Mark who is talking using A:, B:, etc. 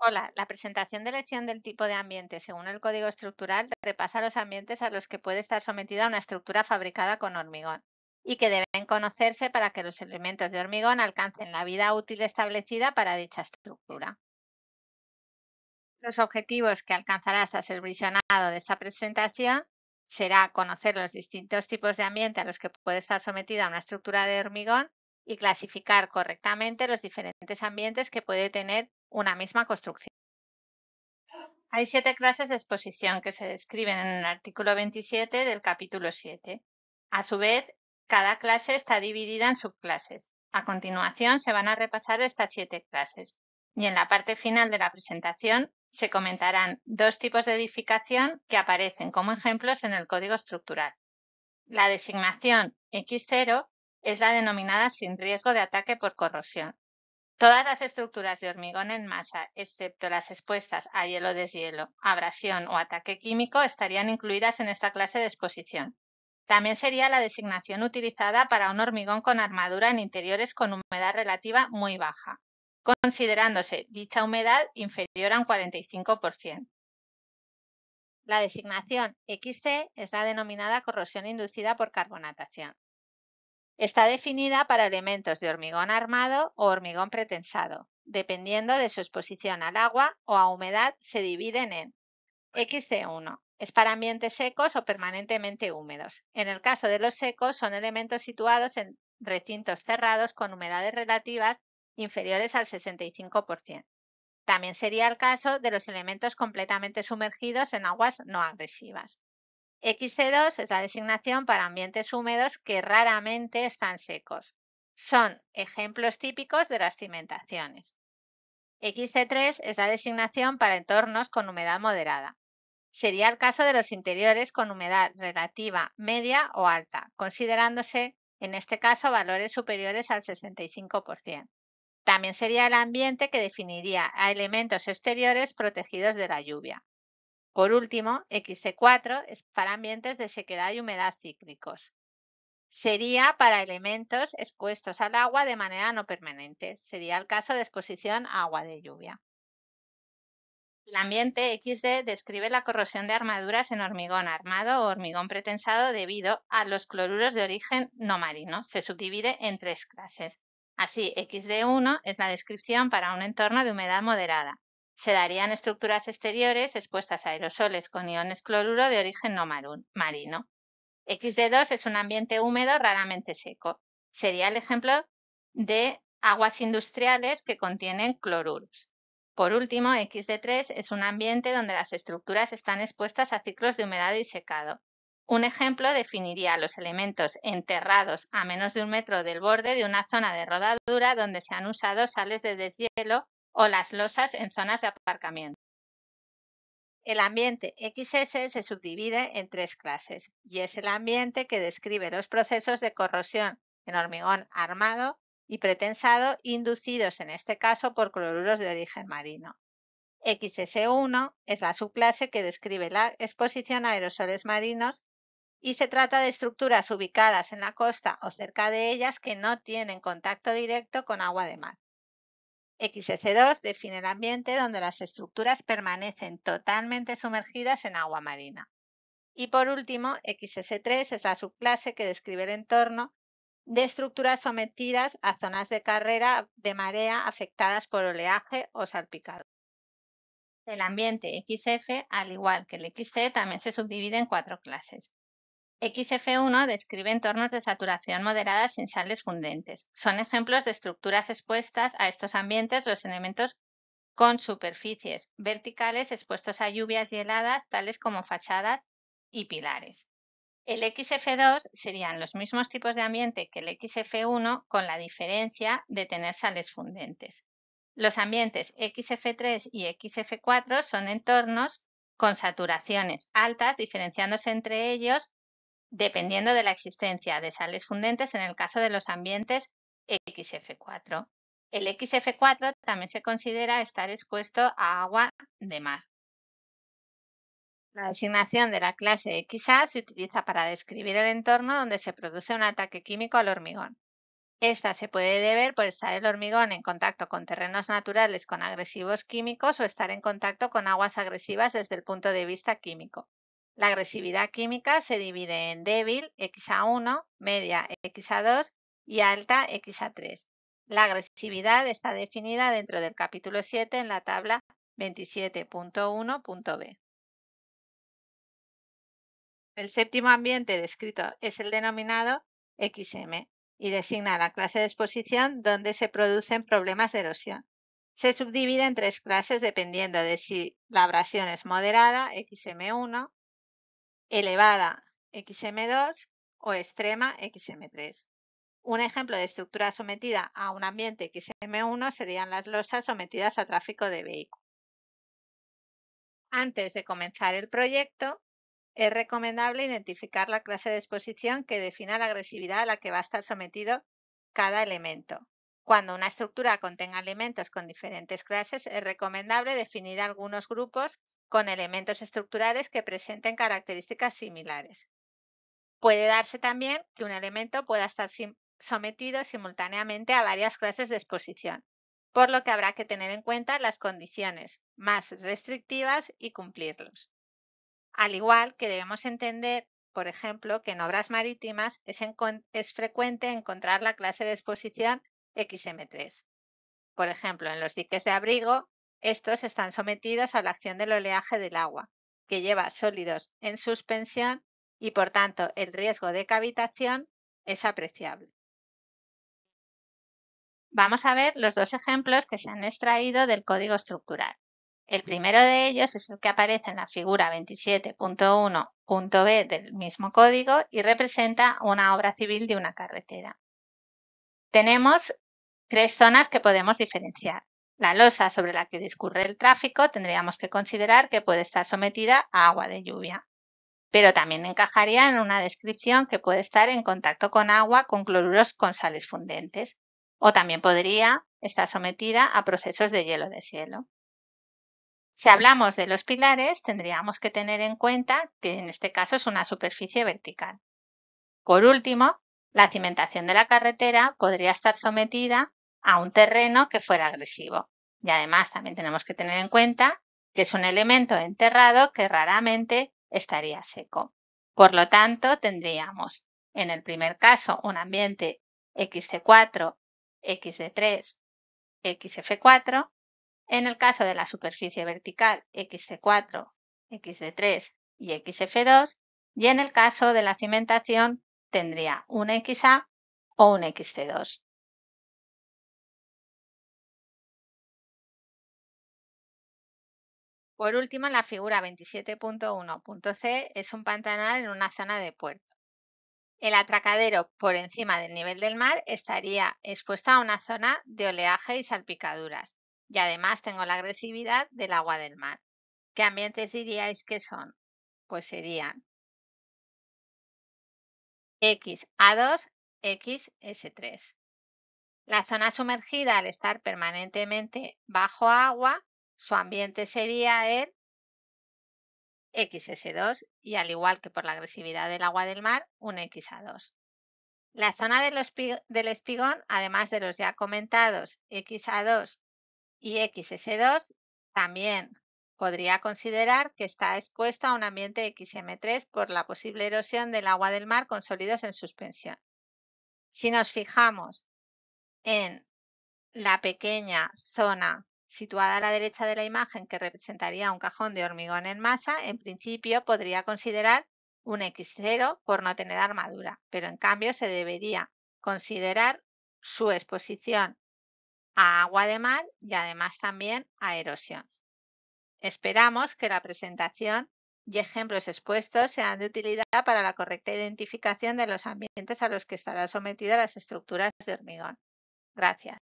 A: Hola, la presentación de elección del tipo de ambiente según el código estructural repasa los ambientes a los que puede estar sometida una estructura fabricada con hormigón y que deben conocerse para que los elementos de hormigón alcancen la vida útil establecida para dicha estructura. Los objetivos que alcanzarás hasta el visionado de esta presentación será conocer los distintos tipos de ambiente a los que puede estar sometida una estructura de hormigón y clasificar correctamente los diferentes ambientes que puede tener una misma construcción. Hay siete clases de exposición que se describen en el artículo 27 del capítulo 7. A su vez, cada clase está dividida en subclases. A continuación se van a repasar estas siete clases y en la parte final de la presentación se comentarán dos tipos de edificación que aparecen como ejemplos en el código estructural. La designación X0 es la denominada sin riesgo de ataque por corrosión Todas las estructuras de hormigón en masa, excepto las expuestas a hielo deshielo, abrasión o ataque químico, estarían incluidas en esta clase de exposición. También sería la designación utilizada para un hormigón con armadura en interiores con humedad relativa muy baja, considerándose dicha humedad inferior a un 45%. La designación XC es la denominada corrosión inducida por carbonatación. Está definida para elementos de hormigón armado o hormigón pretensado. Dependiendo de su exposición al agua o a humedad, se dividen en XC1. Es para ambientes secos o permanentemente húmedos. En el caso de los secos, son elementos situados en recintos cerrados con humedades relativas inferiores al 65%. También sería el caso de los elementos completamente sumergidos en aguas no agresivas. XC2 es la designación para ambientes húmedos que raramente están secos. Son ejemplos típicos de las cimentaciones. XC3 es la designación para entornos con humedad moderada. Sería el caso de los interiores con humedad relativa media o alta, considerándose en este caso valores superiores al 65%. También sería el ambiente que definiría a elementos exteriores protegidos de la lluvia. Por último, XC4 es para ambientes de sequedad y humedad cíclicos. Sería para elementos expuestos al agua de manera no permanente. Sería el caso de exposición a agua de lluvia. El ambiente XD describe la corrosión de armaduras en hormigón armado o hormigón pretensado debido a los cloruros de origen no marino. Se subdivide en tres clases. Así, XD1 es la descripción para un entorno de humedad moderada se darían estructuras exteriores expuestas a aerosoles con iones cloruro de origen no marino. XD2 es un ambiente húmedo raramente seco. Sería el ejemplo de aguas industriales que contienen cloruros. Por último, XD3 es un ambiente donde las estructuras están expuestas a ciclos de humedad y secado. Un ejemplo definiría los elementos enterrados a menos de un metro del borde de una zona de rodadura donde se han usado sales de deshielo o las losas en zonas de aparcamiento. El ambiente XS se subdivide en tres clases y es el ambiente que describe los procesos de corrosión en hormigón armado y pretensado inducidos en este caso por cloruros de origen marino. XS1 es la subclase que describe la exposición a aerosoles marinos y se trata de estructuras ubicadas en la costa o cerca de ellas que no tienen contacto directo con agua de mar. XC2 define el ambiente donde las estructuras permanecen totalmente sumergidas en agua marina. Y por último, XS3 es la subclase que describe el entorno de estructuras sometidas a zonas de carrera de marea afectadas por oleaje o salpicado. El ambiente XF, al igual que el XC, también se subdivide en cuatro clases. XF1 describe entornos de saturación moderada sin sales fundentes. Son ejemplos de estructuras expuestas a estos ambientes los elementos con superficies verticales expuestos a lluvias y heladas, tales como fachadas y pilares. El XF2 serían los mismos tipos de ambiente que el XF1 con la diferencia de tener sales fundentes. Los ambientes XF3 y XF4 son entornos con saturaciones altas, diferenciándose entre ellos dependiendo de la existencia de sales fundentes en el caso de los ambientes XF4. El XF4 también se considera estar expuesto a agua de mar. La designación de la clase XA se utiliza para describir el entorno donde se produce un ataque químico al hormigón. Esta se puede deber por estar el hormigón en contacto con terrenos naturales con agresivos químicos o estar en contacto con aguas agresivas desde el punto de vista químico. La agresividad química se divide en débil XA1, media XA2 y alta XA3. La agresividad está definida dentro del capítulo 7 en la tabla 27.1.b. El séptimo ambiente descrito es el denominado XM y designa la clase de exposición donde se producen problemas de erosión. Se subdivide en tres clases dependiendo de si la abrasión es moderada, XM1, elevada XM2 o extrema XM3. Un ejemplo de estructura sometida a un ambiente XM1 serían las losas sometidas a tráfico de vehículos. Antes de comenzar el proyecto, es recomendable identificar la clase de exposición que defina la agresividad a la que va a estar sometido cada elemento. Cuando una estructura contenga elementos con diferentes clases, es recomendable definir algunos grupos con elementos estructurales que presenten características similares. Puede darse también que un elemento pueda estar sometido simultáneamente a varias clases de exposición, por lo que habrá que tener en cuenta las condiciones más restrictivas y cumplirlos. Al igual que debemos entender, por ejemplo, que en obras marítimas es, es frecuente encontrar la clase de exposición XM3. Por ejemplo, en los diques de abrigo estos están sometidos a la acción del oleaje del agua, que lleva sólidos en suspensión y por tanto el riesgo de cavitación es apreciable. Vamos a ver los dos ejemplos que se han extraído del código estructural. El primero de ellos es el que aparece en la figura 27.1.b del mismo código y representa una obra civil de una carretera. Tenemos tres zonas que podemos diferenciar. La losa sobre la que discurre el tráfico tendríamos que considerar que puede estar sometida a agua de lluvia, pero también encajaría en una descripción que puede estar en contacto con agua con cloruros con sales fundentes, o también podría estar sometida a procesos de hielo de cielo. Si hablamos de los pilares, tendríamos que tener en cuenta que en este caso es una superficie vertical. Por último, la cimentación de la carretera podría estar sometida a un terreno que fuera agresivo. Y además también tenemos que tener en cuenta que es un elemento enterrado que raramente estaría seco. Por lo tanto, tendríamos en el primer caso un ambiente XC4, XD3, XF4. En el caso de la superficie vertical, XC4, XD3 y XF2. Y en el caso de la cimentación, tendría un XA o un XC2. Por último, la figura 27.1.c es un pantanal en una zona de puerto. El atracadero por encima del nivel del mar estaría expuesto a una zona de oleaje y salpicaduras. Y además tengo la agresividad del agua del mar. ¿Qué ambientes diríais que son? Pues serían XA2, XS3. La zona sumergida al estar permanentemente bajo agua su ambiente sería el XS2 y al igual que por la agresividad del agua del mar, un XA2. La zona del espigón, además de los ya comentados XA2 y XS2, también podría considerar que está expuesta a un ambiente XM3 por la posible erosión del agua del mar con sólidos en suspensión. Si nos fijamos en la pequeña zona Situada a la derecha de la imagen que representaría un cajón de hormigón en masa, en principio podría considerar un X0 por no tener armadura, pero en cambio se debería considerar su exposición a agua de mar y además también a erosión. Esperamos que la presentación y ejemplos expuestos sean de utilidad para la correcta identificación de los ambientes a los que estará sometida las estructuras de hormigón. Gracias.